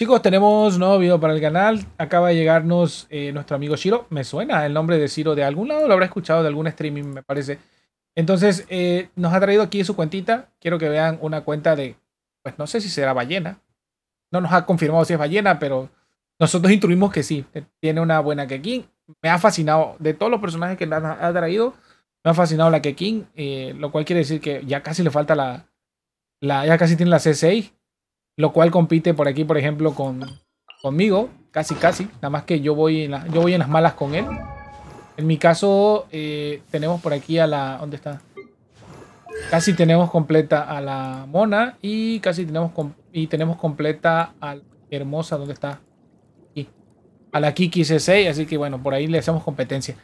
Chicos, tenemos nuevo video para el canal. Acaba de llegarnos eh, nuestro amigo Shiro. Me suena el nombre de Shiro de algún lado, lo habrá escuchado de algún streaming, me parece. Entonces, eh, nos ha traído aquí su cuentita. Quiero que vean una cuenta de, pues no sé si será ballena. No nos ha confirmado si es ballena, pero nosotros intuimos que sí. Tiene una buena Kekin. Me ha fascinado. De todos los personajes que nos ha traído, me ha fascinado la Kekin. Eh, lo cual quiere decir que ya casi le falta la, la. Ya casi tiene la C6 lo cual compite por aquí, por ejemplo, con, conmigo, casi casi, nada más que yo voy en, yo voy en las malas con él. En mi caso, eh, tenemos por aquí a la... ¿Dónde está? Casi tenemos completa a la mona y casi tenemos, y tenemos completa a la hermosa, ¿dónde está? Aquí. A la Kiki C6, así que bueno, por ahí le hacemos competencia.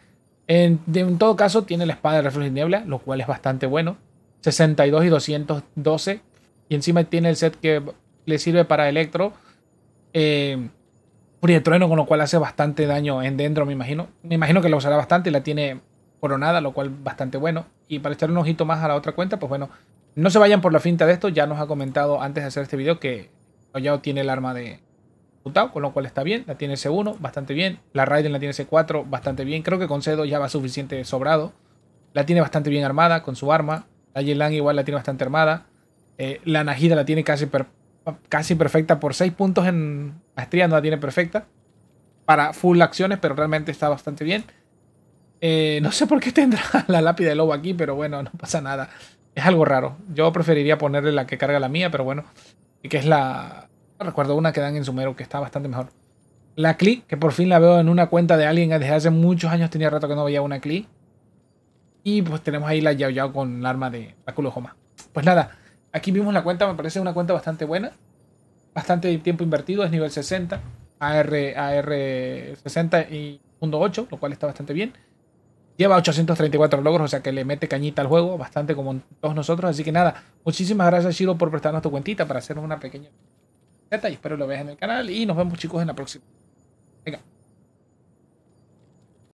En, todo caso, tiene la espada de reflujo y niebla, lo cual es bastante bueno. 62 y 212. Y encima tiene el set que le sirve para Electro. Eh, con lo cual hace bastante daño en dentro, me imagino. Me imagino que la usará bastante la tiene coronada, lo cual bastante bueno. Y para echar un ojito más a la otra cuenta, pues bueno, no se vayan por la finta de esto. Ya nos ha comentado antes de hacer este video que Oyao tiene el arma de Utao, con lo cual está bien. La tiene C1, bastante bien. La Raiden la tiene C4, bastante bien. Creo que con C2 ya va suficiente sobrado. La tiene bastante bien armada con su arma. La Yelang igual la tiene bastante armada. Eh, la Najida la tiene casi per casi perfecta por 6 puntos en maestría, no la tiene perfecta. Para full acciones, pero realmente está bastante bien. Eh, no sé por qué tendrá la lápida de lobo aquí, pero bueno, no pasa nada. Es algo raro. Yo preferiría ponerle la que carga la mía, pero bueno. Y que es la... recuerdo una que dan en Sumero, que está bastante mejor. La Cli, que por fin la veo en una cuenta de alguien. Desde hace muchos años tenía rato que no veía una Cli. Y pues tenemos ahí la Yao Yao con el arma de Kulo Joma. Pues nada, Aquí vimos la cuenta, me parece una cuenta bastante buena. Bastante tiempo invertido, es nivel 60. AR, AR 60 y punto lo cual está bastante bien. Lleva 834 logros, o sea que le mete cañita al juego, bastante como todos nosotros. Así que nada, muchísimas gracias Shiro por prestarnos tu cuentita para hacer una pequeña y espero lo veas en el canal y nos vemos chicos en la próxima. Venga.